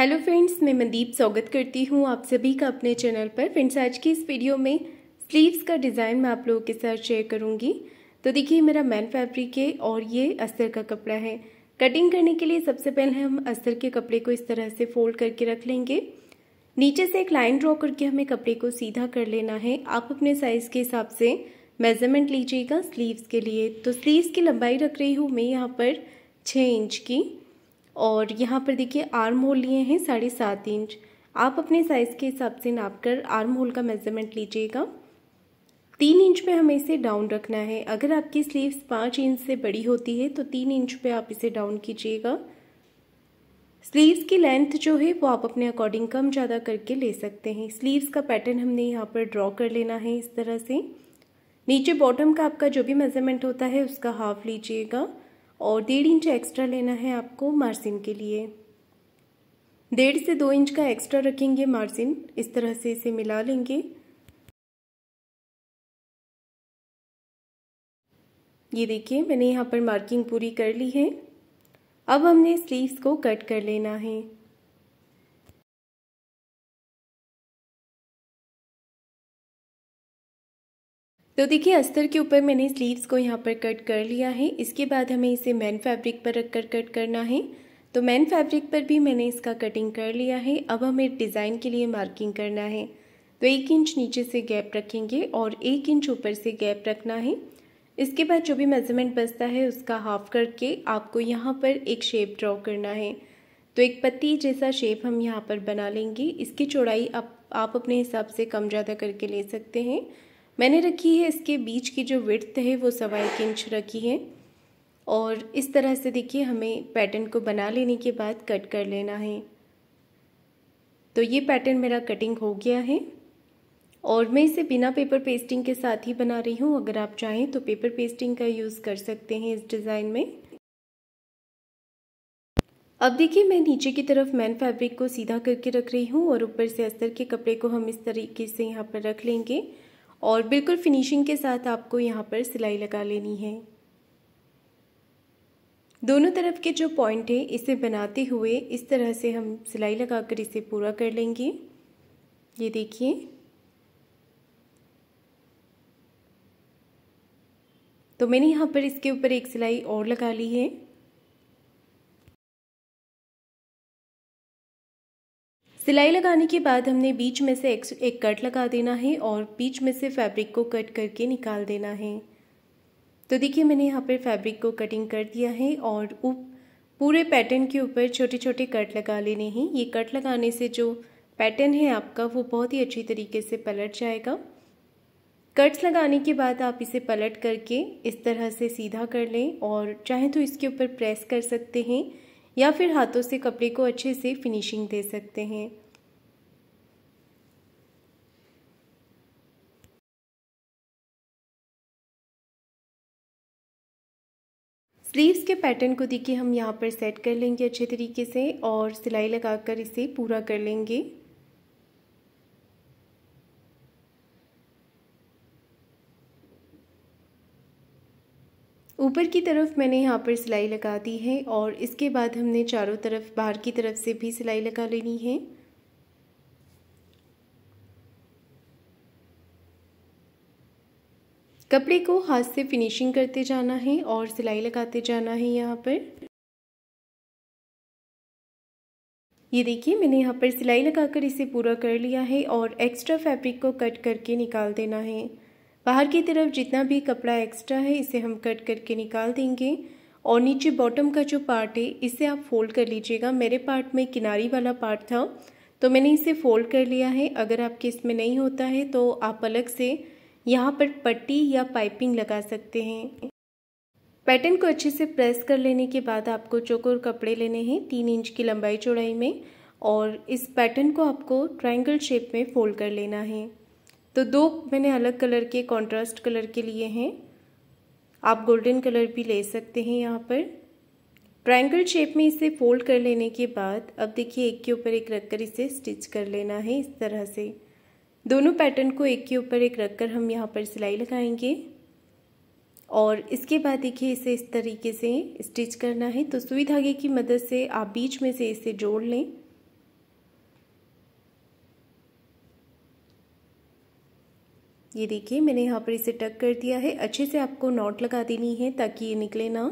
hello friends मैं मनदीप स्वागत करती हूँ आप सभी का अपने चैनल पर फ्रेंड्स आज की इस वीडियो में स्लीव्स का डिज़ाइन मैं आप लोगों के साथ शेयर करूँगी तो देखिए मेरा मैन फैब्रिक है और ये अस्तर का कपड़ा है कटिंग करने के लिए सबसे पहले हम अस्तर के कपड़े को इस तरह से फोल्ड करके रख लेंगे नीचे से एक लाइन ड्रॉ करके हमें कपड़े को सीधा कर लेना है आप अपने साइज़ के हिसाब से मेजरमेंट लीजिएगा स्लीव्स के लिए तो स्लीव्स की लंबाई रख रही हूँ मैं यहाँ पर छः इंच की और यहाँ पर देखिए आर्म होल लिए हैं साढ़े सात इंच आप अपने साइज़ के हिसाब से नाप कर आर्म होल का मेज़रमेंट लीजिएगा तीन इंच पे हमें इसे डाउन रखना है अगर आपकी स्लीव्स पाँच इंच से बड़ी होती है तो तीन इंच पे आप इसे डाउन कीजिएगा स्लीव्स की लेंथ जो है वो आप अपने अकॉर्डिंग कम ज़्यादा करके ले सकते हैं स्लीव्स का पैटर्न हमने यहाँ पर ड्रॉ कर लेना है इस तरह से नीचे बॉटम का आपका जो भी मेज़रमेंट होता है उसका हाफ लीजिएगा और डेढ़ इंच एक्स्ट्रा लेना है आपको मार्जिन के लिए डेढ़ से दो इंच का एक्स्ट्रा रखेंगे मार्जिन इस तरह से इसे मिला लेंगे ये देखिए मैंने यहाँ पर मार्किंग पूरी कर ली है अब हमने स्लीव्स को कट कर लेना है तो देखिए अस्तर के ऊपर मैंने स्लीव्स को यहाँ पर कट कर लिया है इसके बाद हमें इसे मैन फैब्रिक पर रख कर कट करना है तो मैन फैब्रिक पर भी मैंने इसका कटिंग कर लिया है अब हमें डिज़ाइन के लिए मार्किंग करना है तो एक इंच नीचे से गैप रखेंगे और एक इंच ऊपर से गैप रखना है इसके बाद जो भी मेज़रमेंट बचता है उसका हाफ करके आपको यहाँ पर एक शेप ड्रॉ करना है तो एक पत्ती जैसा शेप हम यहाँ पर बना लेंगे इसकी चौड़ाई आप आप अपने हिसाब से कम ज़्यादा करके ले सकते हैं मैंने रखी है इसके बीच की जो विड्थ है वो सवा एक इंच रखी है और इस तरह से देखिए हमें पैटर्न को बना लेने के बाद कट कर लेना है तो ये पैटर्न मेरा कटिंग हो गया है और मैं इसे बिना पेपर पेस्टिंग के साथ ही बना रही हूँ अगर आप चाहें तो पेपर पेस्टिंग का यूज़ कर सकते हैं इस डिज़ाइन में अब देखिए मैं नीचे की तरफ मैन फैब्रिक को सीधा करके रख रही हूँ और ऊपर से अस्तर के कपड़े को हम इस तरीके से यहाँ पर रख लेंगे और बिल्कुल फिनिशिंग के साथ आपको यहाँ पर सिलाई लगा लेनी है दोनों तरफ के जो पॉइंट है इसे बनाते हुए इस तरह से हम सिलाई लगाकर इसे पूरा कर लेंगे ये देखिए तो मैंने यहाँ पर इसके ऊपर एक सिलाई और लगा ली है सिलाई लगाने के बाद हमने बीच में से एक, एक कट लगा देना है और बीच में से फैब्रिक को कट करके निकाल देना है तो देखिए मैंने यहाँ पर फैब्रिक को कटिंग कर दिया है और उप पूरे पैटर्न के ऊपर छोटे छोटे कट लगा लेने हैं ये कट लगाने से जो पैटर्न है आपका वो बहुत ही अच्छी तरीके से पलट जाएगा कट्स लगाने के बाद आप इसे पलट करके इस तरह से सीधा कर लें और चाहे तो इसके ऊपर प्रेस कर सकते हैं या फिर हाथों से कपड़े को अच्छे से फिनिशिंग दे सकते हैं स्लीव्स के पैटर्न को देखिए हम यहाँ पर सेट कर लेंगे अच्छे तरीके से और सिलाई लगाकर इसे पूरा कर लेंगे ऊपर की तरफ मैंने यहाँ पर सिलाई लगा दी है और इसके बाद हमने चारों तरफ बाहर की तरफ से भी सिलाई लगा लेनी है कपड़े को हाथ से फिनिशिंग करते जाना है और सिलाई लगाते जाना है यहाँ पर ये देखिए मैंने यहाँ पर सिलाई लगाकर इसे पूरा कर लिया है और एक्स्ट्रा फैब्रिक को कट करके निकाल देना है बाहर की तरफ जितना भी कपड़ा एक्स्ट्रा है इसे हम कट करके निकाल देंगे और नीचे बॉटम का जो पार्ट है इसे आप फोल्ड कर लीजिएगा मेरे पार्ट में किनारी वाला पार्ट था तो मैंने इसे फोल्ड कर लिया है अगर आपके इसमें नहीं होता है तो आप अलग से यहाँ पर पट्टी या पाइपिंग लगा सकते हैं पैटर्न को अच्छे से प्रेस कर लेने के बाद आपको चौकोर कपड़े लेने हैं तीन इंच की लंबाई चौड़ाई में और इस पैटर्न को आपको ट्रायंगल शेप में फोल्ड कर लेना है तो दो मैंने अलग कलर के कॉन्ट्रास्ट कलर के लिए हैं आप गोल्डन कलर भी ले सकते हैं यहाँ पर ट्रायंगल शेप में इसे फोल्ड कर लेने के बाद अब देखिए एक के ऊपर एक रखकर इसे स्टिच कर लेना है इस तरह से दोनों पैटर्न को एक के ऊपर एक रखकर हम यहाँ पर सिलाई लगाएंगे और इसके बाद देखिए इसे इस तरीके से स्टिच करना है तो सुई धागे की मदद से आप बीच में से इसे जोड़ लें ये देखिए मैंने यहाँ पर इसे टक कर दिया है अच्छे से आपको नॉट लगा देनी है ताकि ये निकले ना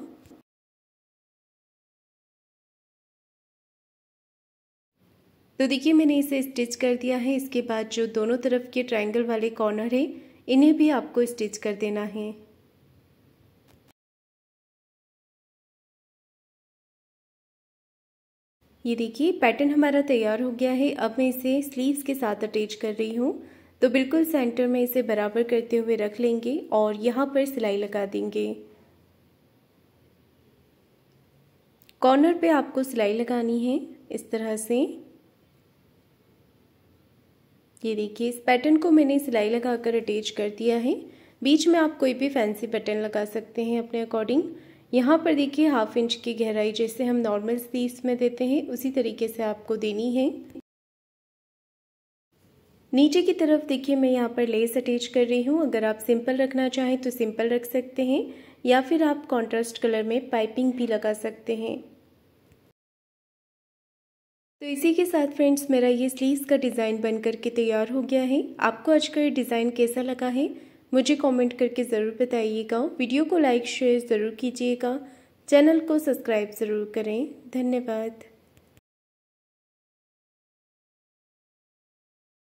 तो देखिए मैंने इसे स्टिच कर दिया है इसके बाद जो दोनों तरफ के ट्रायंगल वाले कॉर्नर है इन्हें भी आपको स्टिच कर देना है ये देखिए पैटर्न हमारा तैयार हो गया है अब मैं इसे स्लीव्स के साथ अटैच कर रही हूँ तो बिल्कुल सेंटर में इसे बराबर करते हुए रख लेंगे और यहाँ पर सिलाई लगा देंगे कॉर्नर पे आपको सिलाई लगानी है इस तरह से ये देखिए इस पैटर्न को मैंने सिलाई लगाकर अटैच कर दिया है बीच में आप कोई भी फैंसी पैटर्न लगा सकते हैं अपने अकॉर्डिंग यहाँ पर देखिए हाफ इंच की गहराई जैसे हम नॉर्मल स्लीव्स में देते हैं उसी तरीके से आपको देनी है नीचे की तरफ देखिए मैं यहाँ पर लेस अटैच कर रही हूँ अगर आप सिंपल रखना चाहें तो सिंपल रख सकते हैं या फिर आप कॉन्ट्रास्ट कलर में पाइपिंग भी लगा सकते हैं तो इसी के साथ फ्रेंड्स मेरा ये स्लीव्स का डिज़ाइन बन करके तैयार हो गया है आपको आज का ये डिज़ाइन कैसा लगा है मुझे कमेंट करके ज़रूर बताइएगा वीडियो को लाइक शेयर ज़रूर कीजिएगा चैनल को सब्सक्राइब ज़रूर करें धन्यवाद